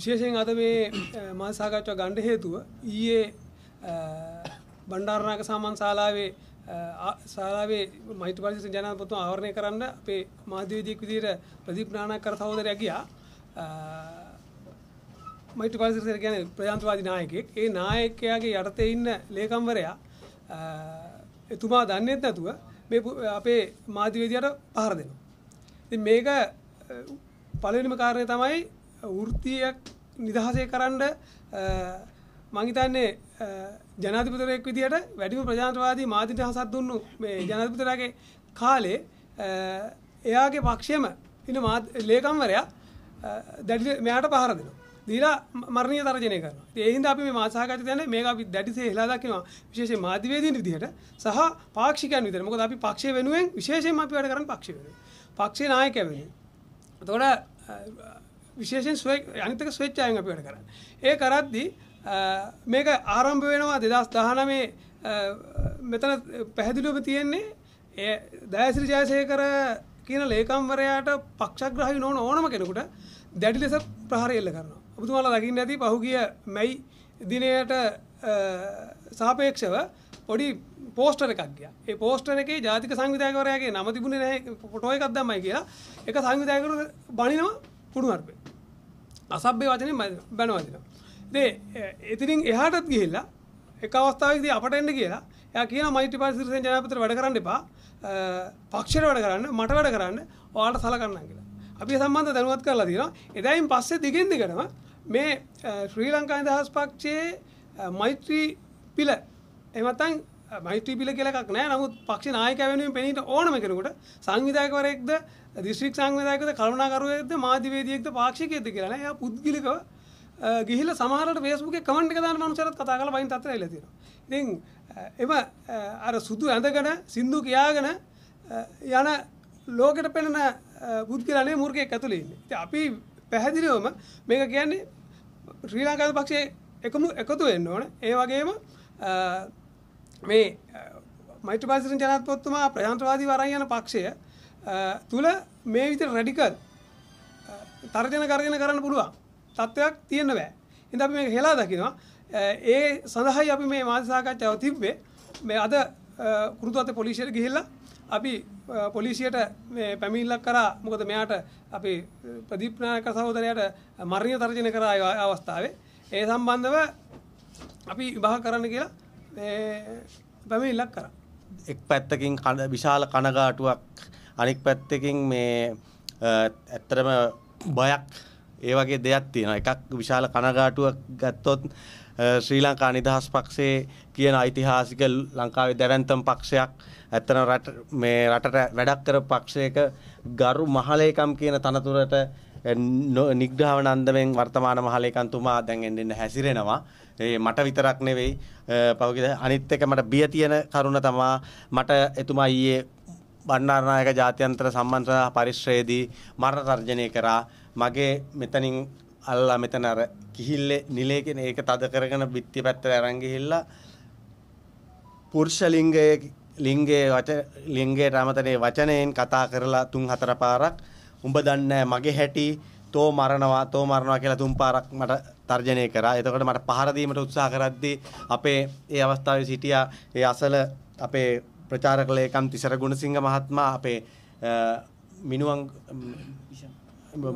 විශේෂයෙන් අද මේ මා සාකච්ඡා ගන්න හේතුව ඊයේ බණ්ඩාරනායක සාමන් ශාලාවේ ශාලාවේ මෛත්‍රීපාලස ජනාධිපතිතුමා ආවරණය කරන්න අපේ මාධ්‍යවේදියෙක් විදිහට ප්‍රදීප් නානායකර සහෝදරයා ගියා මෛත්‍රීපාලස කියන්නේ ප්‍රජාතන්ත්‍රවාදී නායකයෙක් ඒ නායකයාගේ යටතේ ඉන්න ලේකම්වරයා එතුමා දන්නේ නැතුව මේ අපේ මාධ්‍යවේදියාට පහර දෙනවා ඉතින් මේක පළවෙනිම කාරණය තමයි වෘත්තියක් නිදහසේ කරන්න මංහිතන්නේ ජනාතිපතරයෙක් විදිහට වැඩිම ප්‍රජාන්ත්‍රවාදී මාධ්‍යට හසත් දුන්නු මේ ජනාතිපතරගේ කාලේ එයාගේ පක්ෂයම ඉන්න ලේකම්වරයා දැඩි මෙයාට පහර දෙනවා. දීලා මරණීය තර්ජනය කරනවා. ඒ හින්දා අපි මේ මාසහගත යන මේක අපි දැඩිසේ හෙලා දකිනවා විශේෂයෙන් මාධ්‍යවේදීන් විදිහට සහ පාක්ෂිකයන් විදිහට. මොකද අපි පක්ෂය වෙනුවෙන් විශේෂයෙන්ම අපි වැඩ කරන්නේ පක්ෂය වෙනුවෙන්. පක්ෂයේ නායකයා වෙනුවෙන්. එතකොට විශේෂයෙන් ස්වේ අනිතක ස්වේච්ඡාවෙන් අපි වැඩ කරන්නේ. ඒ කරද්දී මේක ආරම්භ වෙනවා 2019 මෙතන පැහැදිලිවම තියෙන්නේ ඒ දයාසිරි ජයසේකර කියන ලේකම්වරයාට පක්ෂග්‍රාහී නොවන ඕනම කෙනෙකුට දැඩි ලෙස ප්‍රහාර එල්ල කරනවා. ඔබතුමාලා දකින්න ඇති පහුගිය මැයි දිනයට සාපේක්ෂව පොඩි පෝස්ටර් එකක් ගියා. ඒ පෝස්ටර් එකේ ජාතික සංවිධායකවරයාගේ නම තිබුණේ නැහැ ෆොටෝ එකක් දැම්මයි කියලා. ඒක සංවිධායකවරු බණිනවා කුණුහරුපේ. අසභ්‍ය වචනේ බැනවදිනවා. ඉතින් එතනින් එහාටත් ගිහිල්ලා එක අවස්ථාවකදී අපට එන්න කියලා එයා කියනවා මෛත්‍රීපාල සිරිසේන ජනාධිපතිට වැඩ කරන්න එපා. පක්ෂයට වැඩ කරන්න, මට වැඩ කරන්න, ඔයාලට සලකන්නම් කියලා. අපි සම්බන්ධ දැනුවත් කරලා තියෙනවා. එදායින් පස්සේ දිගින් දිගටම මේ ශ්‍රී ලංකා නිදහස් පක්ෂයේ මෛත්‍රී පිළ එහෙම නැත්නම් මෛත්‍රී පිළ කියලා එකක් නැහැ. නමුත් පක්ෂේ නායකයා වෙනුවෙන් පෙනීට ඕනම කෙනෙකුට සංවිධායකවරයෙක්ද දිස්ත්‍රික් සංවිධායකද කරුණාකරුවෙක්ද මාධ්‍යවේදියෙක්ද පාක්ෂිකයෙක්ද කියලා නෑ. එයා පුද්ගලිකව ගිහිල්ලා සමහරවිට Facebook එකේ කමෙන්ට් එක දාන මනුස්සයරත් කතා කරලා වයින් තත්තර ඇවිල්ලා තියෙනවා. ඉතින් එම අර සුදු ඇඳගෙන සින්දු කියාගෙන යන ලෝකෙට පෙනෙන පුද්ගලනේ මූර්ඛයෙක් ඇතුලේ ඉන්නේ. ඉතින් අපි පැහැදිලිවම මේක කියන්නේ ශ්‍රී ලංකාවේ පක්ෂයේ එකම එකතු වෙන්න ඕන. ඒ වගේම මේ මෛත්‍රපාසිරින් ජනාධිපතිතුමා ප්‍රජාතන්ත්‍රවාදීව අරන් යන පක්ෂය තුල මේ විදිහට රැඩිකල් තර්ජන කරගෙන කරන්න පුළුවන් තත්ත්වයක් තියෙන්න බෑ. ඉතින් අපි මේක හෙලා දකිනවා. ඒ සඳහායි අපි මේ මාධ්‍ය සාකච්ඡාව තිබ්බේ. මේ අද කුරුතුහත්ත පොලිසියට ගිහිල්ලා අපි පොලිසියට මේ පැමිණිල්ලක් කරා මොකද මෙයාට අපි ප්‍රදීප් නායක සහෝදරයාට මරණීය තර්ජන කරා ඒ අවස්ථාවේ. ඒ සම්බන්ධව අපි විභාග කරන්න කියලා මේ පැමිණිල්ලක් කරා. එක් පැත්තකින් විශාල කනගාටුවක් අනික් පැත්තකින් මේ ඇත්තරම බයක් ඒ වගේ දෙයක් තියෙනවා එකක් විශාල කනගාටුවක් ගත්තොත් ශ්‍රී ලංකා නිදහස් පක්ෂයේ කියන ඓතිහාසික ලංකාවේ දැවැන්තම් පක්ෂයක් ඇත්තන රට මේ රටට වැඩක් කර පක්ෂයක ගරු මහලේකම් කියන තනතුරට නිග්‍රහව නන්දමෙන් වර්තමාන මහලේකන්තුමා දැන් එන්න හැසිරෙනවා. ඒ මට විතරක් නෙවෙයි. පහුගිය අනිත් එක මට බිය තියෙන කරුණ තමා මට එතුමා ඊයේ බණ්ඩාරනායක ජාත්‍යන්තර සම්මන්ත්‍රණ පරිශ්‍රයේදී මරණ තර්ජනය කරා මගේ මෙතනින් අල්ලා මෙතන අර කිහිල්ලේ නිලේ කියන ඒක තද කරගෙන බිත්ති පැත්තට අරන් ගිහිල්ලා පුරුෂ ලිංගයේ ලිංගයේ වච ලිංගයේ රාමතරේ වචනයෙන් කතා කරලා තුන් හතර පාරක් උඹ දන්නේ මගේ හැටි තෝ මරනවා තෝ මරනවා කියලා තුන් පාරක් මට තර්ජනය කරා. එතකොට මට පහර දීමට උත්සාහ කරද්දී අපේ ඒ අවස්ථාවේ සිටියා ඒ අසල අපේ ප්‍රචාරක ලේකම් තිසර ගුණසිංහ මහත්මයා අපේ මිනුවන්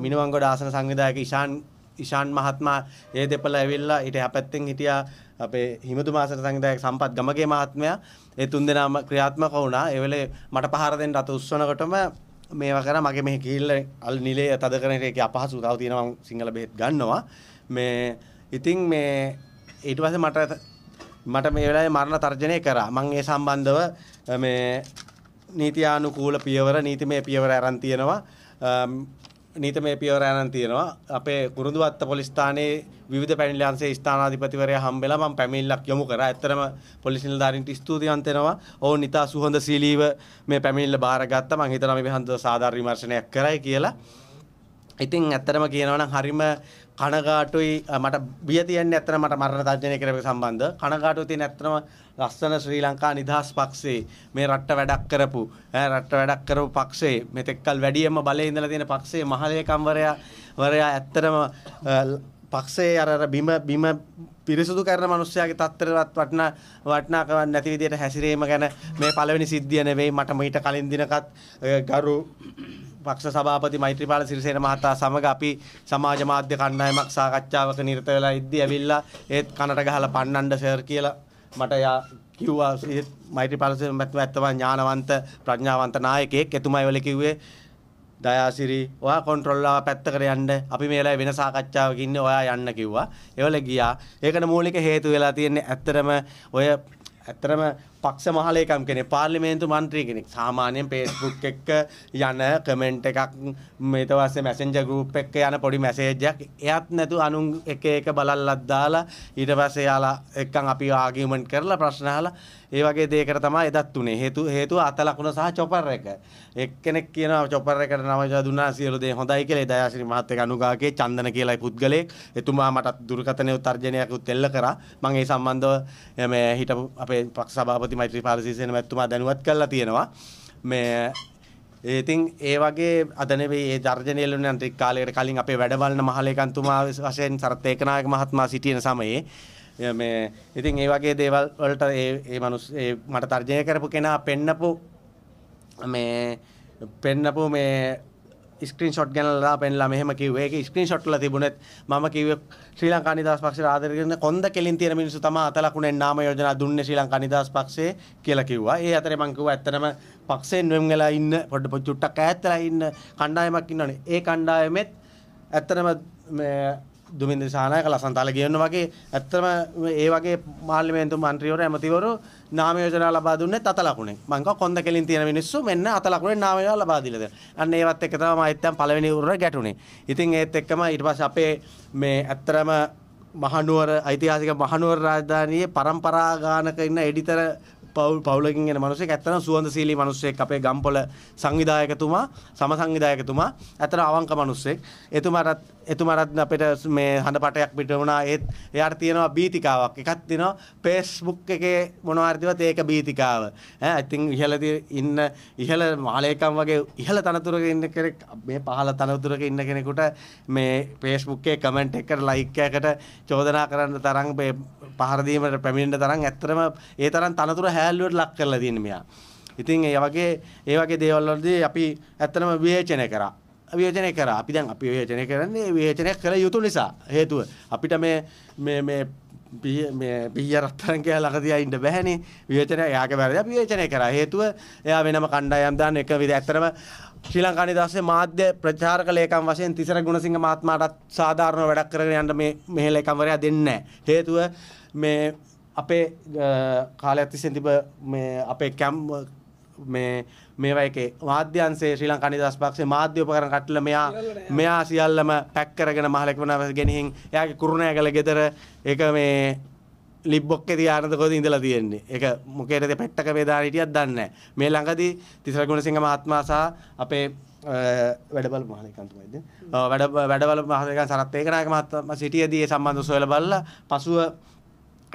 මිනුවන්ගොඩ ආසන සංවිධායක ඉෂාන් ඉෂාන් මහත්මයා ඒ දෙපළ ඇවිල්ලා ඊට අපැත්තෙන් හිටියා අපේ හිමුදු මාසන සංවිධායක සම්පත් ගමගේ මහත්මයා ඒ තුන්දෙනාම ක්‍රියාත්මක වුණා. ඒ වෙලේ මට පහර දෙන්න අත උස්සනකොටම මේවා කරා මගේ මෙහි කිහිල්ල අල් නිලය තද කරන එකේ අපහසු තව තියෙනවා සිංහල බෙහෙත් ගන්නවා. මේ ඉතින් මේ ඊට පස්සේ මට මට මේ වෙලාවේ මරණ තර්ජනය කරා. මම ඒ සම්බන්ධව මේ නීතියානුකූල පියවර නීතිමය පියවර අරන් තියෙනවා. නීතිමය පියවර අරන් තියෙනවා. අපේ කුරුඳුවත්ත පොලිස් ස්ථානයේ විවිධ පැමිණිලාංශයේ ස්ථානාධිපතිවරයා හම්බෙලා මම පැමිණිල්ලක් යොමු කරා. ඇත්තරම පොලිස් නිලධාරීන්ට ස්තුතිවන්ත වෙනවා. ඔවුන් ඉතා සුහොඳශීලීව මේ පැමිණිල්ල බාරගත්තා. මම හිතනවා මේ හන්ද සාධාරණ විමර්ශනයක් කරයි කියලා. ඉතින් ඇත්තරම කියනවා නම් හරිම කනගාටුයි මට බිය තියන්නේ ඇත්තට මට මරණ තර්ජනය කරපු සම්බන්ධ කනගාටුයි තියෙන ඇත්තම ලස්සන ශ්‍රී ලංකා නිදහස් පක්ෂේ මේ රට වැඩක් කරපු ඈ රට වැඩක් කරපු පක්ෂේ මෙතෙක්කල් වැඩියෙන්ම බලේ ඉඳලා තියෙන පක්ෂේ මහලේකම්වරයා වරයා ඇත්තටම පක්ෂේ අර අර බිම බිම පිරිසුදු කරන මිනිස්සයාගේ තත්ත්වයට වටනා වටනාකමක් නැති විදිහට හැසිරීම ගැන මේ පළවෙනි සිද්ධිය නෙවෙයි මට මීට කලින් දිනකත් ගරු පක්ෂ සභාපති මෛත්‍රීපාල සිරිසේන මහතා සමග අපි සමාජ මාධ්‍ය කණ්ඩායමක් සාකච්ඡාවක නිරත වෙලා ඉද්දී ඇවිල්ලා ඒත් කනට ගහලා පන්නන්න සර් කියලා මට යා කිව්වා මෛත්‍රීපාල සිරිසේන මහත්මයා ඥානවන්ත ප්‍රඥාවන්ත නායකයෙක් එතුමයි වල කිව්වේ දයාසිරි ඔයා කොන්ට්‍රෝල්ලා පැත්තකට යන්න අපි මේලා වෙන සාකච්ඡාවක ඉන්නේ ඔයා යන්න කිව්වා ඒවල ගියා ඒකට මූලික හේතු වෙලා තියෙන්නේ ඇත්තරම ඔය ඇත්තරම පක්ෂ මහලේකම් කෙනෙක් පාර්ලිමේන්තු මන්ත්‍රී කෙනෙක් සාමාන්‍යයෙන් Facebook එක්ක යන කමෙන්ට් එකක් ඊට පස්සේ මැසෙන්ජර් ගෲප් එක යන පොඩි මැසේජ් එකක් එයත් නැතු අනුන් එක එක බලල්ලක් දාලා ඊට පස්සේ යාලා එක්කන් අපි ආගියුමන්ට් කරලා ප්‍රශ්න අහලා ඒ වගේ දෙයකට තමයි එදත් උනේ හේතු හේතුව අත ලකුණ සහ චොපර් එක එක්කෙනෙක් කියනවා චොපර් එකට නම දුන්නා සියලු දේ හොඳයි කියලා දයාශ්‍රී මහත්තයා අනුගාගේ චන්දන කියලායි පුද්ගලයෙක් එතුමා මට දුරකථනය උත්තරජනයක් උත් එල්ල කරා මම ඒ සම්බන්ධව මේ හිටපු අපේ පක්ෂ සභාපති අමාත්‍ය මෛත්‍රී පාලසීසේන මැතිතුමා දැනුවත් කරලා තියෙනවා. මේ ඉතින් ඒ වගේ අද නෙවෙයි ඒ දර්ජනීයලුන් යන ටික කාලයකට කලින් අපේ වැඩවලන මහලේකන්තුමා වශයෙන් සරත් ඒකනායක මහත්මයා සිටින සමයේ මේ ඉතින් ඒ වගේ දේවල් වලට ඒ ඒ මිනිස් ඒ මට තර්ජනය කරපු කෙනා පෙන්නපු මේ පෙන්නපු මේ ස්ක්‍රීන්ෂොට් ගැනලා පෙන්ලා මෙහෙම කිව්වේ. ඒක ස්ක්‍රීන්ෂොට්ලා තිබුණෙත් මම කිව්වේ ශ්‍රී ලංකා නිදහස් පක්ෂයට ආදර කරන කොන්ද කෙලින් තියෙන මිනිස්සු තමයි අත ලකුණෙන් නාම යෝජනා දුන්නේ ශ්‍රී ලංකා නිදහස් පක්ෂයේ කියලා කිව්වා. ඒ අතරේ මම කිව්වා ඇත්තටම පක්ෂයෙන් වෙන් වෙලා ඉන්න පොඩ පොඩි චුට්ටක් ඈත් වෙලා ඉන්න කණ්ඩායමක් ඉන්නවනේ. ඒ කණ්ඩායමෙත් ඇත්තටම මේ දුමින්ද සානායක ලසන්ත අලගියන්න වගේ ඇත්තම ඒ වගේ පාර්ලිමේන්තු මන්ත්‍රීවරු ඇමතිවරු නාම යෝජනා ලබා දුන්නේ අත ලකුණේ. මං කව කොන්ද කෙලින් තියෙන මිනිස්සු මෙන්න අත ලකුණේ නාම යෝජනා ලබා දීලා දෙනවා. අන්න ඒවත් එක්ක තමයි මම හිතන් පළවෙනි උරුර ගැටුනේ. ඉතින් ඒත් එක්කම ඊට පස්සේ අපේ මේ ඇත්තම මහනුවර ඓතිහාසික මහනුවර රාජධානියේ પરම්පරාගානක ඉන්න එඩිතර පවුල් පවුලකින් එන මිනිස්සෙක් ඇත්තනම් සුවඳශීලී මිනිස්සෙක් අපේ ගම්පොළ සංවිධායකතුමා සම සංවිධායකතුමා ඇත්තට අවංක මිනිස්සෙක් එතුමාට එතුමාට අපිට මේ හඳ පටයක් පිට වුණා ඒත් එයාට තියෙනවා බීතිකාවක් එකක් තියෙනවා Facebook එකේ මොනවාරි දේවත් ඒක බීතිකාව ඈ I think ඉහළදී ඉන්න ඉහළ මාලේකම් වගේ ඉහළ තනතුරක ඉන්න කෙනෙක් මේ පහළ තනතුරක ඉන්න කෙනෙකුට මේ Facebook එකේ කමෙන්ට් එකකට ලයික් එකකට චෝදනා කරන්න තරම් පහර දීමට පැමිණෙන තරම් ඇත්තටම ඒ තරම් තනතුර හැ සෑල්ලුවට ලක් කරලා තියෙන මෙයා. ඉතින් ඒ වගේ ඒ වගේ දේවල් වලදී අපි ඇත්තටම විවේචනය කරා. විවේචනය කරා. අපි දැන් අපි විවේචනය කරන්නේ විවේචනය කළ යුතු නිසා. හේතුව අපිට මේ මේ මේ මේ පිය රත්තරන් කියලා ළඟදී ඉන්න බැහැනේ. විවේචනය එයාගේ වැරදි. අපි විවේචනය කරා. හේතුව එයා වෙනම කණ්ඩායම් දාන්න එක විදිහ ඇත්තටම ශ්‍රී ලංකා නිදහසේ මාධ්‍ය ප්‍රචාරක ලේකම් වශයෙන් තිසර ගුණසිංහ මහත්මයාටත් සාධාරණ වැඩක් කරගෙන යන්න මේ මෙහෙ ලේකම්වරයා දෙන්නේ නැහැ. හේතුව මේ අපේ කාලයක් තිස්සේ තිබ මේ අපේ කැම් මේ මේවා එකේ මාධ්‍යංශයේ ශ්‍රී ලංකා නිදහස් පක්ෂයේ මාධ්‍ය උපකරණ කට්ටල මෙයා මෙයා සියල්ලම පැක් කරගෙන මහලෙකවනවස ගෙනිහින් එයාගේ කුරුණෑගල ගෙදර ඒක මේ ලිබ්බොක්කේ තියානද කොහෙද ඉඳලා තියෙන්නේ ඒක මුකේටද පැට්ටක වේදාන හිටියක් දන්නේ මේ ළඟදී තිසර ගුණසිංහ මහත්මයා සහ අපේ වැඩබල මහලේකන්තුමයිද වැඩ වැඩබල මහලේකන් සරත් ඒකනායක මහත්මයා සිටියේදී ඒ සම්බන්ධව සොයලා බලලා පසුව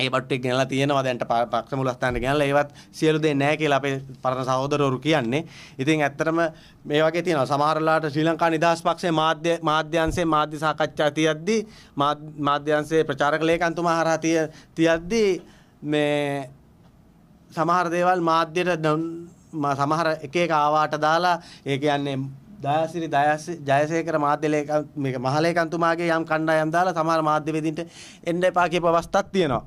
ඒ බට්ටෙක් ගැනලා තියෙනවා දැන්ට පක්ෂ මුලස්ථානට ගැනලා ඒවත් සියලු දේ නැහැ කියලා අපේ පරණ සහෝදරවරු කියන්නේ. ඉතින් ඇත්තටම මේ වගේ තියෙනවා සමහරලාට ශ්‍රී ලංකා නිදහස් පක්ෂයේ මාධ්‍ය මාධ්‍යංශයේ මාධ්‍ය සාකච්ඡා තියද්දී මාධ්‍යංශයේ ප්‍රචාරක ලේකම්තුමා හරහා තියද්දී මේ සමහර දේවල් මාධ්‍යට සමහර එක එක ආවාට දාලා ඒ කියන්නේ දයාසිරි ජයසේකර මාධ්‍යලේක මහලේකන්තුමාගේ යම් කණ්ඩායම් දාලා සමහර මාධ්‍යවේදීන්ට එන්න එපා කියපු අවස්ථාවක් තියෙනවා.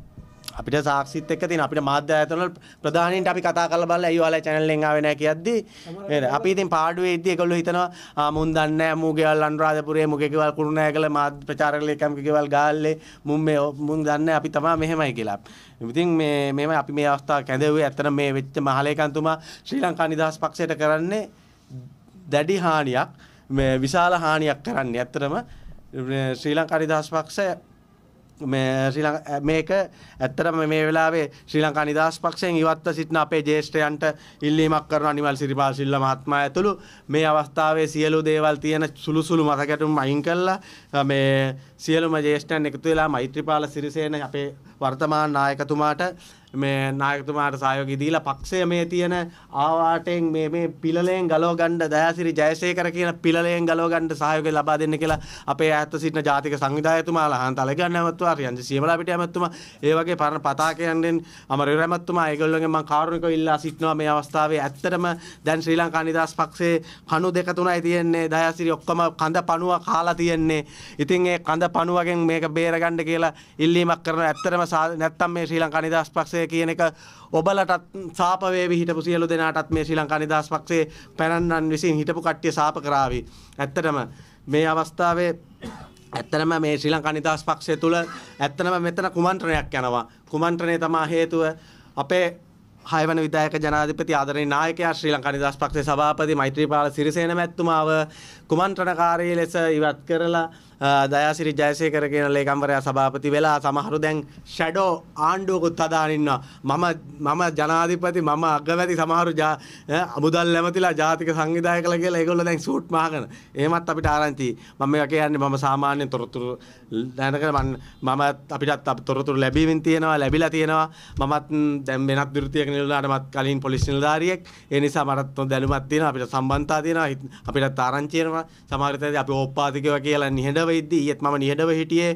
අපිට සාක්ෂිත් එක්ක තියෙන අපිට මාධ්‍ය ආයතනවල ප්‍රධානීන්ට අපි කතා කරලා බලලා ඇයි ඔයාලා channel එකෙන් ආවේ නැහැ කියද්දි නේද අපි ඉතින් පාඩුවේ ඉද්දි ඒගොල්ලෝ හිතනවා මුන් දන්නේ නැහැ මූ ගෙවල් අනුරාධපුරේ මුගේ ගෙවල් කුරුණෑ කියලා මාධ්‍ය ප්‍රචාරකල එකම ගෙවල් ගාල්ලේ මුන් මේ මුන් දන්නේ අපි තමයි මෙහෙමයි කියලා ඉතින් මේ මේම අපි මේ අවස්ථාව කැඳෙව්වේ ඇත්තට මේ වෙච්ච මහලේකන්තුමා ශ්‍රී ලංකා නිදහස් පක්ෂයට කරන්නේ දැඩි හානියක් මේ විශාල හානියක් කරන්නේ ඇත්තටම ශ්‍රී ලංකා නිදහස් පක්ෂය මේක ඇත්තටම මේ වෙලාවේ ශ්‍රී ලංකා නිදහස් පක්ෂයෙන් ඉවත්ව සිටින අපේ ජේෂ්ඨයන්ට ඉල්ලීමක් කරන අනිවල් සිරිපාල සිල්ල මහත්මයා ඇතුළු මේ අවස්ථාවේ සියලු දේවල් තියෙන සුළු සුළු මතකැටුම් අයින් කළා මේ සියලුම ජේෂ්ඨයන් එකතු වෙලා මෛත්‍රීපාල සිරිසේන අපේ වර්තමාන නායකතුමාට මේ නායකතුමාට සහයෝගය දීලා පක්ෂය මේ තියෙන ආවාටෙන් මේ මේ පිළලයෙන් ගලව ගන්න දයාසිරි ජයසේකර කියන පිළලයෙන් ගලව ගන්න සහයෝගය ලබා දෙන්න කියලා අපේ ඈත සිටින ජාතික සංවිධායකතුමා ලහන් තලගන්න ඇමතුමා රියන්ජ සියමලා පිට ඇමතුමා ඒ වගේ පරණ පතාකයන්ෙන් අමරේ ඇමතුමා ඒගොල්ලෝගෙන් මම කාරුණිකව ඉල්ලා සිටිනවා මේ අවස්ථාවේ ඇත්තටම දැන් ශ්‍රී ලංකා නිදහස් පක්ෂයේ කණු දෙක තුනයි තියෙන්නේ දයාසිරි ඔක්කොම කඳ පණුව කාලා තියෙන්නේ ඉතින් ඒ කඳ පණුවගෙන් මේක බේරගන්න කියලා ඉල්ලීමක් කරන ඇත්තටම නැත්තම් මේ ශ්‍රී ලංකා නිදහස් පක්ෂයේ ක්ෂේත්‍රය කියන එක ඔබලටත් සාපවේවි හිටපු සියලු දෙනාටත් මේ ශ්‍රී ලංකා නිදහස් පක්ෂයේ පැනන්නන් විසින් හිටපු කට්ටිය සාප කරાવી. ඇත්තටම මේ අවස්ථාවේ ඇත්තනම මේ ශ්‍රී ලංකා නිදහස් පක්ෂය තුළ ඇත්තනම මෙතන කුමන්ත්‍රණයක් යනවා. කුමන්ත්‍රණය තමා හේතුව අපේ හයවන විධායක ජනාධිපති ආදරණීය නායකයා ශ්‍රී ලංකා නිදහස් පක්ෂයේ සභාපති මෛත්‍රීපාල සිරිසේන මැතිතුමාව කුමන්ත්‍රණකාරී ලෙස ඉවත් කරලා දයාසිරි ජයසේකර කියන ලේකම්වරයා සභාපති වෙලා සමහරු දැන් ෂැඩෝ ආණ්ඩුවකුත් හදාගෙන ඉන්නවා. මම මම ජනාධිපති මම අගමැති සමහරු අමුදල් නැමතිලා ජාතික සංවිධායකලා කියලා ඒගොල්ලෝ දැන් සූට් මහගෙන. එහෙමත් අපිට ආරංචි. මම මේවා කියන්නේ මම සාමාන්‍ය තොරතුරු දැනගෙන මම මමත් අපිටත් තොරතුරු ලැබීමෙන් තියෙනවා ලැබිලා තියෙනවා. මමත් දැන් වෙනත් විෘතියක නිලධාරියෙක් කලින් පොලිස් නිලධාරියෙක්. ඒ නිසා මටත් දැනුමක් තියෙනවා අපිට සම්බන්ධතා තියෙනවා අපිටත් ආරංචි වෙනවා. සමහර වෙලාවට අපි ඕපපාතිකව කියලා නිහඬව වෙද්දී ඊයේත් මම නිහඬව හිටියේ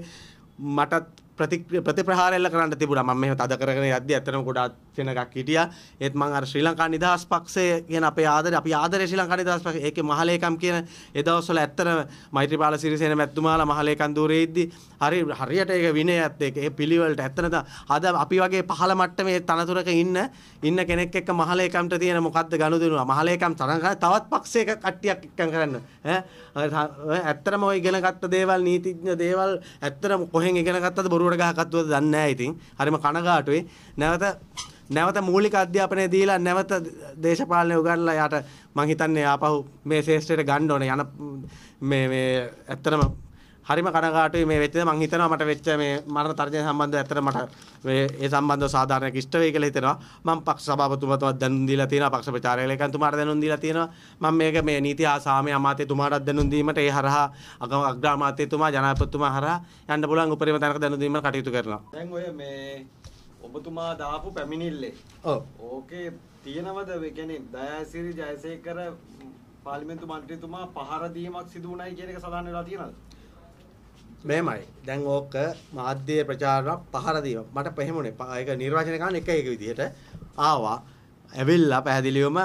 මටත් ප්‍රතිප්‍රහාරයල්ල කරන්න තිබුණා මම මෙහෙම තද කරගෙන යද්දී ඇත්තටම ගොඩාක් කෙනකක් හිටිය ඒත් මං අර ශ්‍රී ලංකා නිදහස් පක්ෂය කියන අපේ ආදරේ අපි ආදරේ ශ්‍රී ලංකා නිදහස් පක්ෂය ඒකේ මහලේකම් කියන ඒ දවස්වල ඇත්තටම මෛත්‍රීපාල සිරිසේන මැතිතුමාලා මහලේකම් দূරේ ඉද්දි හරි හරියට ඒක විනයත් ඒක ඒ පිළිවෙලට ඇත්තටම අද අපි වගේ පහළ මට්ටමේ තනතුරක ඉන්න ඉන්න කෙනෙක් එක්ක මහලේකම්ට තියෙන මොකද්ද ගනුදෙනුව මහලේකම් තරංග තවත් පක්ෂයක කට්ටියක් එක්කන් කරන්න ඈ ඇත්තටම ওই ඉගෙන ගත්ත දේවල් නීතිඥ දේවල් ඇත්තටම කොහෙන් ඉගෙන ගත්තද බොරුවට ගහකටද දන්නේ නැහැ ඉතින් හරිම කනගාටුයි නැවත නැවත මූලික අධ්‍යාපනය දීලා නැවත දේශපාලනය උගන්ලා යාට මං හිතන්නේ ආපහු මේ ශේෂ්ඨයට ගන්න ඕනේ යන මේ මේ ඇත්තටම හරිම කනගාටුයි මේ වෙච්ච දේ මං හිතනවා මට වෙච්ච මේ මරණ තර්ජන සම්බන්ධව ඇත්තට මට මේ ඒ සම්බන්ධව සාධාරණයක් ඉෂ්ට වෙයි කියලා හිතෙනවා මං පක්ෂ සභාපතිතුමාටවත් දැනුම් දීලා තියෙනවා පක්ෂ ප්‍රචාරක ලේකම්තුමාට දැනුම් දීලා තියෙනවා මම මේක මේ නීති ආසාමේ අමාත්‍යතුමාටත් දැනුම් දීමට ඒ හරහා අග්‍රාමාත්‍යතුමා ජනාධිපතිතුමා හරහා යන්න පුළුවන් උපරිම තැනක දැනුම් දීමකට කටයුතු කරනවා දැන් ඔය මේ ඔබතුමා දාපු පැමිණිල්ලේ ඕකේ තියෙනවද කියන්නේ දයාසිරි ජයසේකර පාර්ලිමේන්තු මන්ත්‍රීතුමා පහර දීමක් සිදු වුණයි කියන එක සඳහන් වෙලා තියෙනවද? මෙහෙමයි. දැන් ඕක මාධ්‍ය ප්‍රචාරණ පහර දීම. මට පෙහෙමුනේ. ඒක නිර්වාචන කරන එක එක විදිහට ආවා. ඇවිල්ලා පැහැදිලිවම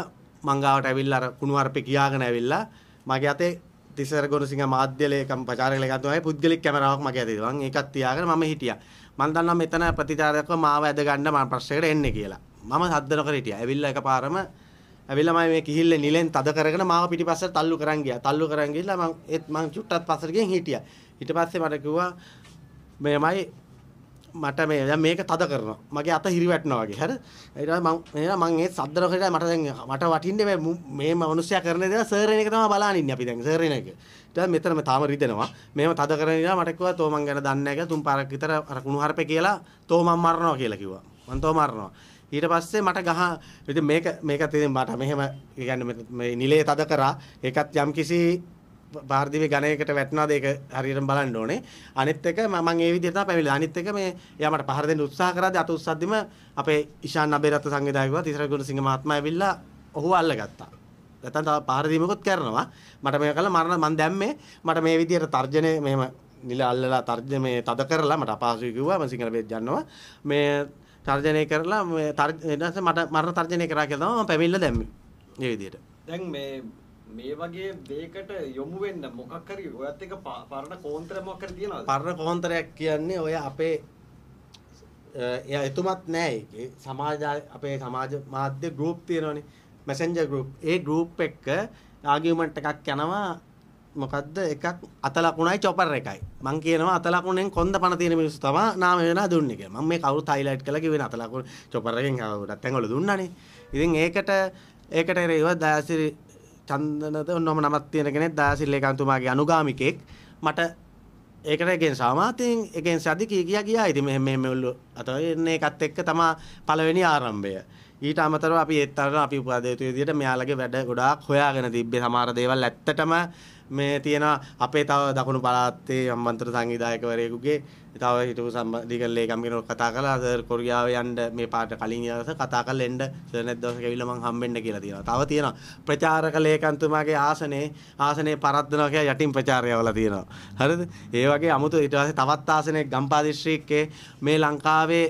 මංගාවට ඇවිල්ලා අර කුණු වarpේ කියාගෙන ඇවිල්ලා මගේ අතේ තිසර ගොරසිංහ මාධ්‍ය ලේකම් ප්‍රචාරක ලේකම්තුමාගේ පුද්ගලික කැමරාවක් මගේ අතේ තිබුණා. ඒකත් තියාගෙන මම හිටියා. මම දන්නවා මෙතන ප්‍රතිචාරයක්ව මාව ඇද ගන්න මම ප්‍රශ්නයකට එන්නේ කියලා. මම සද්ද නොකර හිටියා. ඇවිල්ලා එකපාරම ඇවිල්ලා මම මේ කිහිල්ල නිලෙන් තද කරගෙන මාව පිටිපස්සට තල්ලු කරන් ගියා. තල්ලු කරන් ගිහිල්ලා මම ඒත් මම චුට්ටක් පස්සට ගිහින් හිටියා. ඊට පස්සේ මට කිව්වා මෙයමයි මට මේ දැන් මේක තද කරනවා. මගේ අත හිරි වැටෙනවා වගේ. හරි. ඊට පස්සේ මම මම ඒ සද්දරකට මට දැන් මට වටින්නේ මේ මේ මිනිස්සයා කරන දේ සර් එක තමයි බලන් ඉන්නේ අපි දැන් සර් එක. ඊට පස්සේ මෙතනම තාම රිදෙනවා. මේව තද කරන ඉඳලා මට කිව්වා තෝ මං ගැන දන්නේ නැහැ කියලා තුන් පාරක් විතර අර කුණු හarpේ කියලා තෝ මං මරනවා කියලා කිව්වා. මං තෝ මරනවා. ඊට පස්සේ මට ගහ ඉතින් මේක මේකත් ඉතින් මට මෙහෙම කියන්නේ මේ නිලයේ තද කරා ඒකත් යම්කිසි පාර්දිව ගණයකට වැටනවාද ඒක හරියටම බලන්න ඕනේ. අනිත් එක මම ඒ විදිහට තමයි පැමිණිලා. අනිත් එක මේ යාමට පහර දෙන්න උත්සාහ කරද්දී අත උස්සද්දිම අපේ ඉෂාන් අබේරත් සංවිධායකවා තිසර ගුණසිංහ මහත්මයා ඇවිල්ලා ඔහු අල්ලගත්තා. නැත්නම් තව පහර දීමකුත් කරනවා. මට මේක කළා මරණ මම දැම්මේ මට මේ විදිහට තර්ජනය මෙහෙම නිල අල්ලලා තර්ජනය මේ තද කරලා මට අපහසුයි කිව්වා මම සිංහල බෙද ගන්නවා. මේ තර්ජනය කරලා මේ තර්ජ මට මරණ තර්ජනය කරා කියලා තමයි මම පැමිණිලා දැම්මේ. මේ විදිහට. දැන් මේ මේ වගේ දෙයකට යොමු වෙන්න මොකක් හරි ඔයත් එක පරණ කෝන්තරයක් මොකක් හරි තියනවද? පරණ කෝන්තරයක් කියන්නේ ඔය අපේ එයා එතුමත් නෑ ඒකේ සමාජ අපේ සමාජ මාධ්‍ය ගෲප් තියෙනවනේ මැසෙන්ජර් ගෲප් ඒ ගෲප් එක ආගියුමන්ට් එකක් යනවා මොකද්ද එකක් අත ලකුණයි චොපර් එකයි මං කියනවා අත ලකුණෙන් කොන්ද පණ තියෙන මිනිස්සු තමයි නාම වෙනා දුන්නේ කියලා මම මේ කවුරුත් හයිලයිට් කළා කිව්වේ අත ලකුණ චොපර් එකෙන් ගොඩක් තැන්වල දුන්නානේ ඉතින් ඒකට ඒකට ඉව දයාසිරි චන්දනත නොම නමත් තියෙන කෙනෙක් දාසිල්ල එකන්තුමාගේ අනුගාමිකෙක් මට ඒකට එකෙන් සාමාතයෙන් එකෙන් සදි කිය කියා ගියා. ඉතින් මෙහෙම මෙහෙම ඔල්ලු අත එන්නේ එකත් එක්ක තමයි පළවෙනි ආරම්භය. ඊට අමතරව අපි ඒත් අර අපි උපදේතු විදිහට මෙයාලගේ වැඩ ගොඩාක් හොයාගෙන තිබ්බේ. සමහර දේවල් ඇත්තටම මේ තියෙන අපේ තව දකුණු පළාත්තේ අම්බන්තර සංවිධායකවරයෙකුගේ තව හිටපු සම්බන්ධිකල් ලේකම් කෙනෙක් කතා කළා සර් කොරියාව යන්න මේ පාට කලින් දවස කතා කරලා එන්න සර් නැත් දවසක ඇවිල්ලා මං හම්බෙන්න කියලා තියෙනවා. තව තියෙනවා ප්‍රචාරක ලේකම්තුමාගේ ආසනේ ආසනේ පරද්දනවා කියලා යටින් ප්‍රචාරයවලා තියෙනවා. හරිද? ඒ වගේ අමුතු ඊට පස්සේ තවත් ආසනයක් ගම්පා දිස්ත්‍රික්කේ මේ ලංකාවේ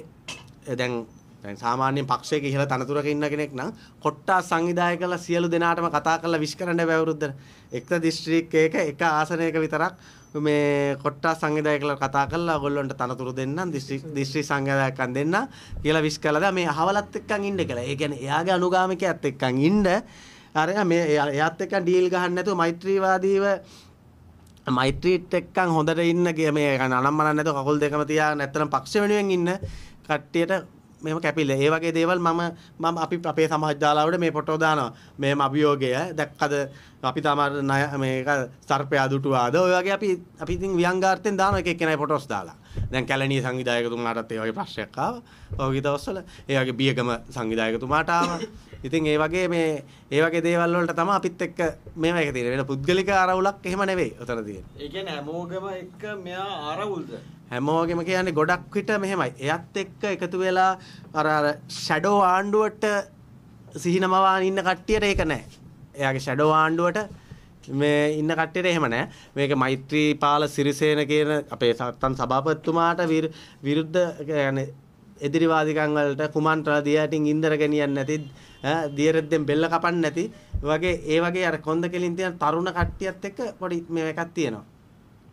දැන් දැන් සාමාන්‍යයෙන් පක්ෂයක ඉහළ තනතුරක ඉන්න කෙනෙක් නම් කොට්ටා සංවිධායක කරලා සියලු දෙනාටම කතා කරලා විශ් කරන්න බෑ වරුද්දට. එක දිස්ත්‍රික්කයක එක ආසනයක විතරක් මේ කොට්ටා සංවිධායක කරලා කතා කරලා ඔයගොල්ලන්ට තනතුරු දෙන්නම් දිස්ත්‍රික් දිස්ත්‍රික් සංවිධායකයන් දෙන්න කියලා විශ් කළාද මේ අහවලත් එක්කන් ඉන්න කියලා. ඒ කියන්නේ එයාගේ අනුගාමිකයත් එක්කන් ඉන්න අර මේ එයාත් එක්කන් ඩීල් ගහන්න නැතුව මෛත්‍රීවාදීව මෛත්‍රීට් එක්කන් හොඳට ඉන්න මේ අනම්මනක් නැතුව කකුල් දෙකම තියාගෙන නැත්තම් පක්ෂ වෙනුවෙන් ඉන්න කට්ටියට මෙම කැපිල්ල ඒ වගේ දේවල් මම මම අපි අපේ සමාජ්ජාලාවට මේ පොටෝ දානවා මෙම අභියෝගය දැක්කද අපි තමර ණය මේක සර්පයා දුටුවාද ඔය වගේ අපි අපි ඉතින් ව්‍යංගාර්ථයෙන් දාන එක එක්කෙනයි ෆොටෝස් දාලා දැන් කැලණිය සංවිධායකතුමාටත් ඒ වගේ ප්‍රශ්නයක් ආවා ඔහුගේ දවස්වල ඒ වගේ බියගම සංවිධායකතුමාට ආවා ඉතින් ඒ වගේ මේ ඒ වගේ දේවල් වලට තමයි අපිත් එක්ක මේව එක තියෙන වෙන පුද්ගලික ආරවුලක් එහෙම නෙවෙයි උතන තියෙන්නේ ඒ කියන්නේ හැමෝගම එක්ක මෙයා ආරවුල්ද හැමෝගෙම කියන්නේ ගොඩක් විට මෙහෙමයි. එයත් එක්ක එකතු වෙලා අර අර ෂැඩෝ ආණ්ඩුවට සිහිනමවාන ඉන්න කට්ටියට ඒක නෑ. එයාගේ ෂැඩෝ ආණ්ඩුවට මේ ඉන්න කට්ටියට එහෙම නෑ. මේක මෛත්‍රී පාල සිරිසේන කියන අපේ සත්තන් සභාපතිතුමාට විරුද්ධ يعني එදිරිවාදිකම් වලට කුමන්ත්‍රා දියටින් ඉන්දර ගෙනියන්නේ නැති දියරෙද්දෙන් බෙල්ල කපන්නේ නැති වගේ ඒ වගේ අර කොන්ද කෙලින් තියෙන තරුණ කට්ටියත් එක්ක පොඩි මේකක් තියෙනවා.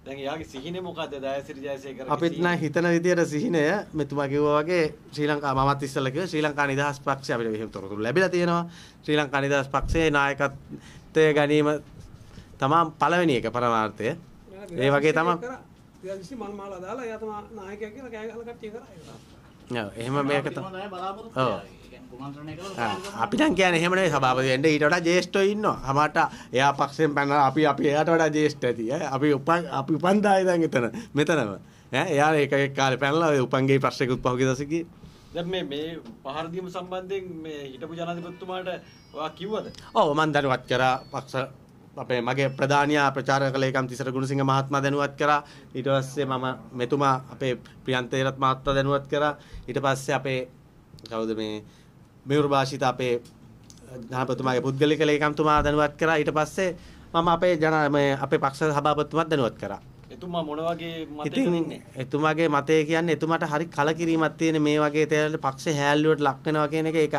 දැන් එයාගේ සිහිනේ මොකද්ද දයසිරි ජයසේකර අපිත් නම් හිතන විදියට සිහිනය මෙතුමා කිව්වා වගේ ශ්‍රී ලංකා මමත් ඉස්සෙල්ලා කිව්වා ශ්‍රී ලංකා නිදහස් පක්ෂය අපිට මෙහෙම තොරතුරු ලැබිලා තියෙනවා ශ්‍රී ලංකා නිදහස් පක්ෂයේ නායකත්වය ගැනීම තමයි පළවෙනි එක පරමාර්ථය ඒ වගේ තමයි ඊට පස්සේ මල්මාලා දාලා එයා තමයි නායකයා කියලා කෑ ගහලා කට්ටිය කරා එහෙම මේක අපිටන් කියන එහෙමනේ සභාපතිවෙන්ට ඊට වඩා ජේෂ්ඨ ඉන්නවා. හමට එයා පක්ෂයෙන් පැනලා අපි අපි එයාට වඩා ජේෂ්ඨ ඇති. අපි උපන් අපි උපන්දාය දැන් එතන මෙතනම. ඈ එයා ඒක එක් කාලේ පැනලා ඔය උපන්ගේ ප්‍රශ්නෙකුත් පහුගිය දවසේ දැන් මේ මේ පහර දීම සම්බන්ධයෙන් මේ හිටපු ජනාධිපතිතුමාට ඔයා කිව්වද? ඔව් මම දැනුවත් කරා පක්ෂ අපේ මගේ ප්‍රධානයා ප්‍රචාර කළේකම් තිසර ගුණසිංහ මහත්මයා දැනුවත් කරා ඊට පස්සේ මම මෙතුමා අපේ ප්‍රියන්තේරත් මහත්තයා දැනුවත් කරා ඊට පස්සේ අපේ කවුද මේ මෙවුරු භාෂිත අපේ ජනපතිතුමාගේ පුද්ගලික ලේකම්තුමා දැනුවත් කරා ඊට පස්සේ මම අපේ ජන මේ අපේ පක්ෂ සභාපතිතුමාත් දැනුවත් කරා එතුමා මොන වගේ මතයකින් එතුමාගේ මතය කියන්නේ එතුමාට හරි කලකිරීමක් තියෙන මේ වගේ තැනවල පක්ෂ හැල්ලුවට ලක් වෙනවා කියන එක ඒක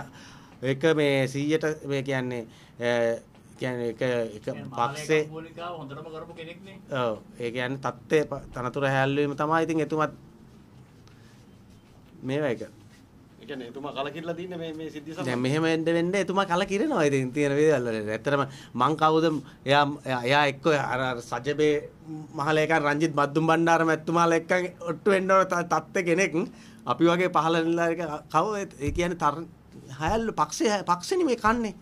ඒක මේ 100ට මේ කියන්නේ කියන්නේ ඒක එක පක්ෂේ හොඳටම කරපු කෙනෙක් නේ. ඔව්. ඒ කියන්නේ தත්ත්වය තනතුර හැල්වීම තමයි ඉතින් එතුමත් මේවා එක. ඒ කියන්නේ එතුමා කලකිරලා තින්නේ මේ මේ සිද්ධිය සමග. දැන් මෙහෙම වෙන්න වෙන්න එතුමා කලකිරෙනවා ඉතින් තියෙන වේදල් වල. ඇත්තටම මං කවුද එයා එයා එක්ක අර සජබේ මහලේකන් රංජිත් බද්දුම් බණ්ඩාර මැතිතුමාලා එක්ක ඔට්ටු වෙන්න ඕන தත්ත්ව කෙනෙක්. අපි වගේ පහළ නිලා එක කව ඒ කියන්නේ හැල්ලු පක්ෂේ පක්ෂෙනි මේ කන්නේ.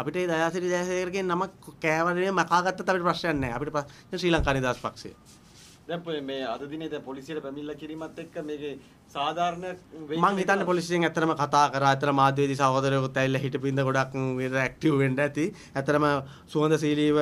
අපිට දයාසිරි ජයසේකරගේ නම කෑවරේ මකාගත්ත අපිට ප්‍රශ්නයක් නැහැ. අපිට ශ්‍රී ලංකා නිදහස් පක්ෂය. දැන් මේ අද දිනේ දැන් පොලිසියට පැමිණලා කිරීමත් එක්ක මේකේ සාධාරණ මම හිතන්නේ පොලිසියෙන් ඇත්තටම කතා කරා. ඇත්තටම ආදේදී සහෝදරයෙකුත් ඇවිල්ලා හිටපින්ද ගොඩක් ඇක්ටිව් වෙන්න ඇති. ඇත්තටම සුවඳ සීලීව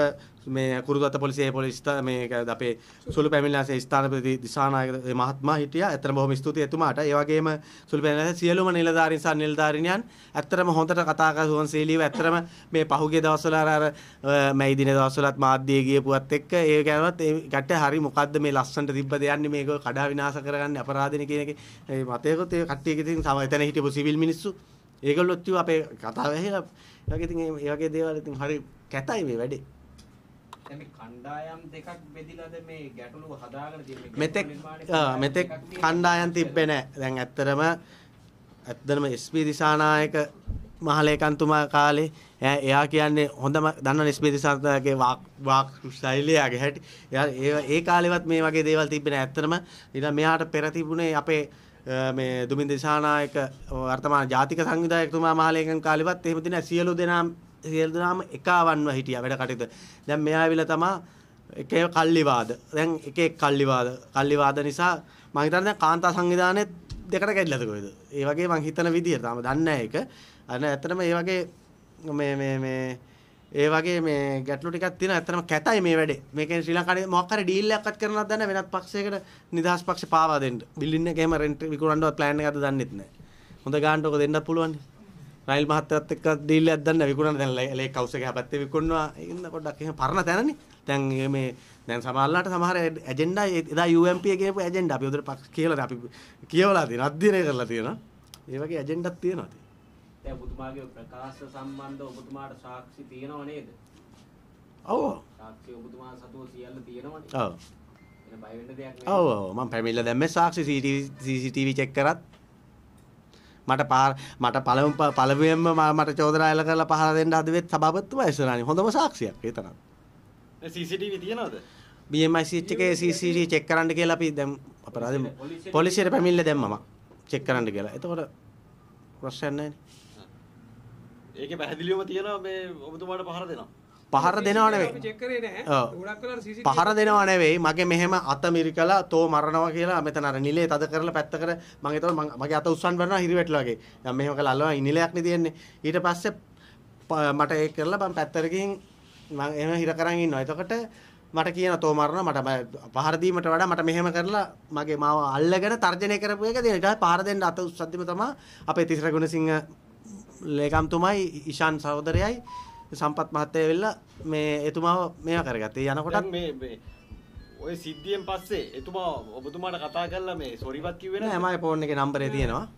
මේ කුරුදුත්ත පොලිසිය පොලිස්ට මේ අපේ සුළු පැමිණිලාස ස්ථානපති දිසානායක මහත්මයා හිටියා. ඇත්තටම බොහොම ස්තුතියි එතුමාට. ඒ වගේම සුළු පැමිණිලාස සියලුම නිලධාරීන් සහ නිලධාරිනියන් ඇත්තටම හොඳට කතා කර සුවන්සීලීව ඇත්තටම මේ පහුගිය දවස්වල අර අර මැයි දින දවස්වලත් මාධ්‍යයේ ගියපුවත් එක්ක ඒ ගැනවත් ඒ ගැට හරි මොකද්ද මේ ලස්සනට තිබ්බ දෙයන්නේ මේක කඩා විනාශ කරගන්න අපරාධනේ කියන එකේ මේ මතයකොත් ඒ කට්ටියක ඉතින් සම එතන හිටපු සිවිල් මිනිස්සු ඒගොල්ලොත් කිව්වා අපේ කතාව ඇහිලා ඒ වගේ ඉතින් ඒ වගේ දේවල් ඉතින් හරි කැතයි මේ වැඩේ කණ්ඩායම් දෙකක් බෙදිලාද මේ ගැටලුව හදාගෙන තියෙන්නේ මෙතෙක් මෙතෙක් කණ්ඩායම් තිබ්බේ නැහැ දැන් ඇත්තරම ඇත්තටම SP දිසානායක මහලේකන්තුමා කාලේ එයා කියන්නේ හොඳම දන්න SP දිසානායකගේ වාක් වාක් ශෛලියගේ හැටි එයා ඒ කාලෙවත් මේ වගේ දේවල් තිබ්බේ නැහැ ඇත්තටම ඊළඟ මෙයාට පෙර තිබුණේ අපේ මේ දුමින් දිසානායක වර්තමාන ජාතික සංවිධායකතුමා මහලේකන් කාලෙවත් එහෙම දින සියලු දෙනා සියලු දෙනාම එකවන්ව හිටියා වැඩ කටයුතු. දැන් මෙයා ඇවිල්ලා තමා එක කල්ලිවාද. දැන් එක එක කල්ලිවාද. කල්ලිවාද නිසා මම හිතන්නේ දැන් කාන්තා සංවිධානයේ දෙකට කැඩිලාද කොහෙද? ඒ වගේ මම හිතන විදියට තාම දන්නේ නැහැ ඒක. අනේ ඇත්තටම ඒ වගේ මේ මේ මේ ඒ වගේ මේ ගැටලු ටිකක් තියෙනවා. ඇත්තටම කැතයි මේ වැඩේ. මේකෙන් ශ්‍රී ලංකාවේ මොකක් හරි ඩීල් එකක්වත් කරනවද දන්නේ වෙනත් පක්ෂයකට නිදහස් පක්ෂ පාවා දෙන්න. බිල්ඩින් එකේම රෙන්ට් විකුණන්නවත් ප්ලෑන් එකක්ද දන්නෙත් නැහැ. හොඳ ගානට ඔක දෙන්නත් පුළුවන්. නයිල් මහත්තයත් එක්ක ඩීල්යක් දාන්න විකුණන දැන් ලේක් හවුස් එක හැපැත්තේ විකුණනවා ඉන්න පොඩ්ඩක් එහෙම පරණ තැනනේ දැන් මේ දැන් සමහරලාට සමහර ඇජෙන්ඩා එදා UMP එකේ ඇජෙන්ඩා අපි උදේට පක් කියලා අපි කියවලා තියෙනවා අධ්‍යයනය කරලා තියෙනවා ඒ වගේ ඇජෙන්ඩාක් තියෙනවා දැන් ඔබතුමාගේ ප්‍රකාශ සම්බන්ධ ඔබතුමාට සාක්ෂි තියෙනව නේද ඔව් සාක්ෂි ඔබතුමා සතුව සියල්ල තියෙනවනේ ඔව් එන බය වෙන්න දෙයක් නෑ ඔව් ඔව් මම පැමිණලා දැම්මේ සාක්ෂි CCTV චෙක් කරත් මට පාර මට පළම පළවෙනිම මට චෝදනා එල කරලා පහර දෙන්න හදවෙත් සභාපතිතුමා ඉස්සරහනේ හොඳම සාක්ෂියක් ඒ තරම්. CCTV තියනවද? BMIC එකේ CCTV චෙක් කරන්න කියලා අපි දැන් අපරාධ පොලිසියට පැමිණිල්ල දැම්මම චෙක් කරන්න කියලා. එතකොට ප්‍රශ්නයක් නැහැ. ඒකේ පැහැදිලිවම තියෙනවා මේ ඔබතුමාට පහර දෙනවා. පහර දෙනවා නෙවෙයි. පහර දෙනවා නෙවෙයි. මගේ මෙහෙම අත මිරිකලා තෝ මරනවා කියලා මෙතන අර නිලේ තද කරලා පැත්ත කර මම ඒතකොට මගේ අත උස්සන් බලනවා හිරිවැටලා වගේ. දැන් මෙහෙම කළා අල්ලනවා නිලයක් නේ තියෙන්නේ. ඊට පස්සේ මට ඒක කරලා මම පැත්තට ගිහින් මම එහෙම හිර කරන් ඉන්නවා. එතකොට මට කියන තෝ මරන මට පහර දීමට වඩා මට මෙහෙම කරලා මගේ මාව අල්ලගෙන තර්ජනය කරපු එක දෙන. ඊට පස්සේ පහර දෙන්න අත උස්සද්දිම තමයි අපේ තිසර ගුණසිංහ ලේකම්තුමයි ඉෂාන් සහෝදරයයි සම්පත් මහත්තය වෙල්ලා මේ එතුමාව මෙය කරගතේ යනකොට මේ ඔය සිද්ධියෙන් පස්සේ එතුමා ඔබතුමාට කතා කරලා මේ සොරිවත් කිව්වේ නෑ මම ෆෝන් එකේ නම්බරේ තියෙනවා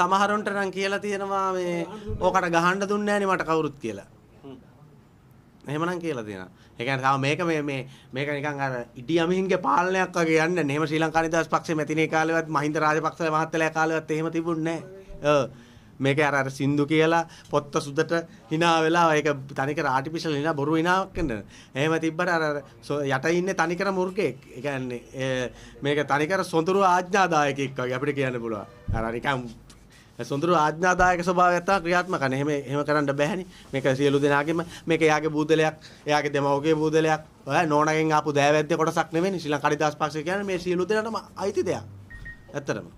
සමහරොන්ට නම් කියලා තියෙනවා මේ ඕකට ගහන්න දුන්නේ නෑනේ මට කවුරුත් කියලා එහෙමනම් කියලා තියෙනවා ඒ කියන්නේ තාම මේක මේ මේ මේක නිකන් අර ඉඩි අමිහින්ගේ පාලනයක් වගේ යන්නේ නේම ශ්‍රී ලංකා නිදහස් පක්ෂේ මැතිනේ කාලෙවත් මහින්ද රාජපක්ෂ මහත්තයලා කාලෙවත් එහෙම තිබුණේ නෑ මේක අර අර සින්දු කියලා පොත්ත සුදට hina වෙලා ඒක තනිකර ආටිෆිෂල් hina බොරු hinaක් කරන. එහෙම තිබ්බට අර යට ඉන්නේ තනිකර මුර්ගෙක්. ඒ කියන්නේ මේක තනිකර සොඳුරු ආඥාදායකෙක් වගේ අපිට කියන්න පුළුවන්. අර නිකන් සොඳුරු ආඥාදායක ස්වභාවයක් තමයි ක්‍රියාත්මක කරන්නේ. එහෙම එහෙම කරන්න බෑනේ. මේක සියලු දෙනාගේම මේක එයාගේ බූදලයක්, එයාගේ දෙමව්ගේ බූදලයක්. ඔය නෝනගෙන් ආපු දෑවැද්ද කොටසක් නෙවෙයි. ශ්‍රී ලංකා 2005 කියන්නේ මේ සියලු දෙනාටම අයිති දෙයක්. ඇත්තටම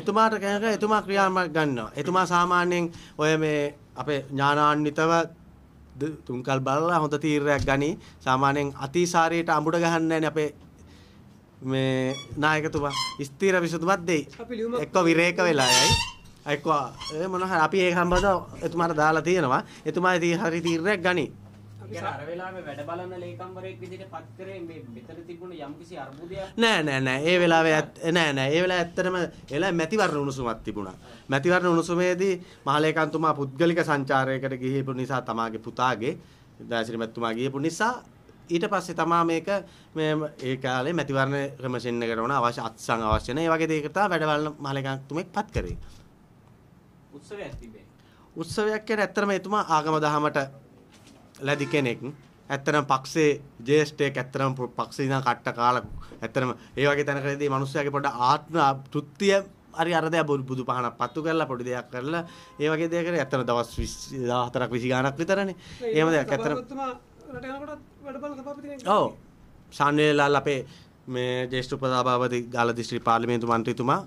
එතුමාට කෑක එතුමා ක්‍රියාමාර්ග ගන්නවා. එතුමා සාමාන්‍යයෙන් ඔය මේ අපේ ඥානාන්විතව තුන්කල් බලලා හොඳ තීරණයක් ගනි. සාමාන්‍යයෙන් අතිසාරයට අඹුඩ ගහන්නේ අපේ මේ නායකතුමා ස්ථීර විසඳුමක් දෙයි. එක්ක විරේක වෙලා යයි. එක්ක මොනවා අපි ඒ හැමදාම එතුමාට දාලා තියෙනවා. එතුමා ඉතින් හරි තීරණයක් ගනි. අර වෙලාවේ වැඩ බලන ලේකම්වරයෙක් විදිහට පත් කරේ මේ මෙතන තිබුණ යම්කිසි අර්බුදයක් නෑ නෑ නෑ ඒ වෙලාවේ නෑ නෑ ඒ වෙලාව ඇත්තටම එලා මැතිවරණ උණුසුමක් තිබුණා මැතිවරණ උණුසුමේදී මහලේකම්තුමා පුද්ගලික සංචාරයකට ගිහිපු නිසා තමාගේ පුතාගේ දාසිරි මැතිතුමා ගියපු නිසා ඊට පස්සේ තමා මේක මේ ඒ කාලේ මැතිවරණ කමිෂන් එකට වුණ අවශ්‍ය අත්සන් අවශ්‍ය නැහැ. ඒ වගේ දෙයකට තමයි වැඩවලන මහලේකම්තුමෙක් පත් කරේ. උත්සවයක් තිබේ. උත්සවයක් කියන්නේ ඇත්තටම එතුමා ආගම දහමට ලැදි කෙනෙක් ඇත්තනම් පක්ෂේ ජේෂ්ඨයෙක් ඇත්තනම් පක්ෂේ ඉඳන් කට්ට කාලා ඇත්තනම් ඒ වගේ තැනකදී මිනිස්සයාගේ පොඩ ආත්ම තෘප්තිය හරි අරද බුදු පහනක් පත්තු කරලා පොඩි දෙයක් කරලා ඒ වගේ දෙයක් කරලා ඇත්තන දවස් 14ක් 20 ගානක් විතරනේ එහෙම දෙයක් ඇත්තන ඔව් සාන්වේලාල් අපේ මේ ජේෂ්ඨ උපසභාපති ගාල දිස්ත්‍රික් පාර්ලිමේන්තු මන්ත්‍රීතුමා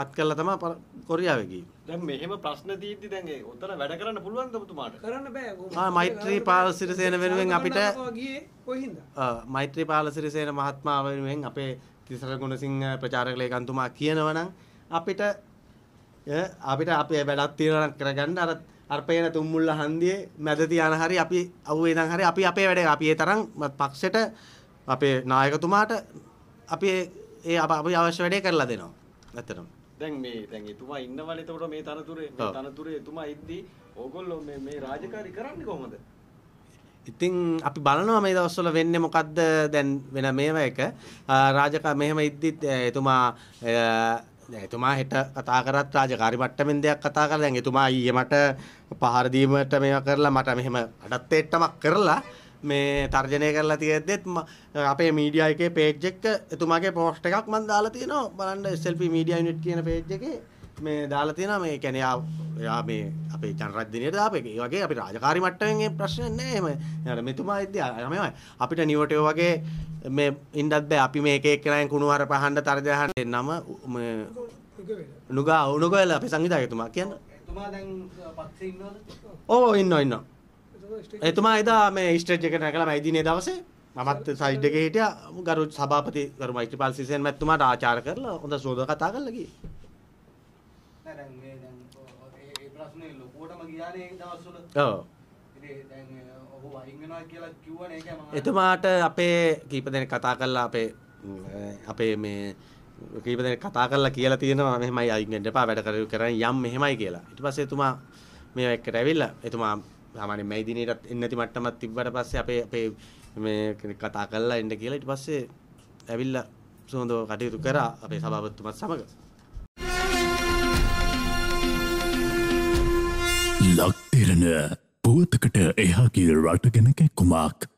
පත් කරලා තමයි කොරියාවේ ගියේ. දැන් මෙහෙම ප්‍රශ්න දීද්දි දැන් ඒ උතන වැඩ කරන්න පුළුවන්ද ඔබතුමාට? කරන්න බෑ. ආ මෛත්‍රී පාලසිරිසේන වෙනුවෙන් අපිට ගියේ කොහින්ද? ආ මෛත්‍රී පාලසිරිසේන මහත්මයා වෙනුවෙන් අපේ තිසර ගුණසිංහ ප්‍රචාරක ලේකම්තුමා කියනවනම් අපිට අපිට අපේ වැඩක් තියෙනවා නම් කරගන්න අර අර පේන තුම්මුල්ල හන්දියේ මැද තියාන හරි අපි අවුවේ ඉඳන් හරි අපි අපේ වැඩේ අපි ඒ තරම් පක්ෂයට අපේ නායකතුමාට අපි ඒ අපි අවශ්‍ය වැඩේ කරලා දෙනවා. ඇත්තටම දැන් මේ දැන් එතුමා ඉන්නවනේ එතකොට මේ තනතුරේ මේ තනතුරේ එතුමා ඉද්දී ඕගොල්ලෝ මේ මේ රාජකාරී කරන්නේ කොහොමද? ඉතින් අපි බලනවා මේ දවස්වල වෙන්නේ මොකද්ද දැන් වෙන මේවා එක රාජකා මෙහෙම ඉද්දිත් එතුමා එතුමා හෙට කතා කරත් රාජකාරි මට්ටමින් දෙයක් කතා කරලා දැන් එතුමා ඊයේ මට පහර දීමට මේවා කරලා මට මෙහෙම අඩත් තේට්ටමක් කරලා මේ තර්ජනය කරලා තියෙද්දෙත් අපේ මීඩියා එකේ පේජ් එක එතුමාගේ පෝස්ට් එකක් මම දාලා තියෙනවා බලන්න SLP media unit කියන page එකේ මේ දාලා තියෙනවා මේ කියන්නේ යා මේ අපේ ජනරජ්දිනියට දාපු එක. ඒ වගේ අපි රාජකාරි මට්ටමින් මේ ප්‍රශ්න නැහැ එහෙම. ඊට මෙතුමා ඉද්දී මේවයි. අපිට නිවටෝ වගේ මේ ඉන්නත් බෑ. අපි මේ එක එක්කෙනාගෙන් කුණු හර පහන්න තර්ජන අහන්න එන්නම මේ නුගා උනුගල අපේ සංවිධායකතුමා කියන්න. එතුමා දැන් පක්ෂේ ඉන්නවද? ඔව් ඉන්නවා ඉන්නවා. එතුමා එදා මේ ස්ටේජ් එක නැගලා මයිදිනේ දවසේ මමත් සයිඩ් එකේ හිටියා ගරු සභාපති ගරු මෛත්‍රීපාල සිසෙන් මැතිතුමාට ආචාර කරලා හොඳ සෝද කතා කරලා ගියේ. නෑ දැන් මේ දැන් ඒ ප්‍රශ්නේ ලොකුවටම ගියානේ ඒ දවස්වල. ඔව්. එතුමාට අපේ කීප දෙනෙක් කතා කරලා අපේ අපේ මේ කීප දෙනෙක් කතා කරලා කියලා තියෙනවා මෙහෙමයි අයින් වෙන්න එපා වැඩ කරු කරන් යම් මෙහෙමයි කියලා. ඊට පස්සේ එතුමා මේ එක්කට ඇවිල්ලා එතුමා සාමාන්‍ය මේ දිනේටත් එන්නේ නැති මට්ටමක් තිබ්බට පස්සේ අපේ අපේ මේ කතා කරලා එන්න කියලා ඊට පස්සේ ඇවිල්ලා සොඳව කටයුතු කරා අපේ සභාපතිතුමත් සමග. ලක්තිරණ පුවතකට එහා ගිය රට ගැන කැක්කුමක්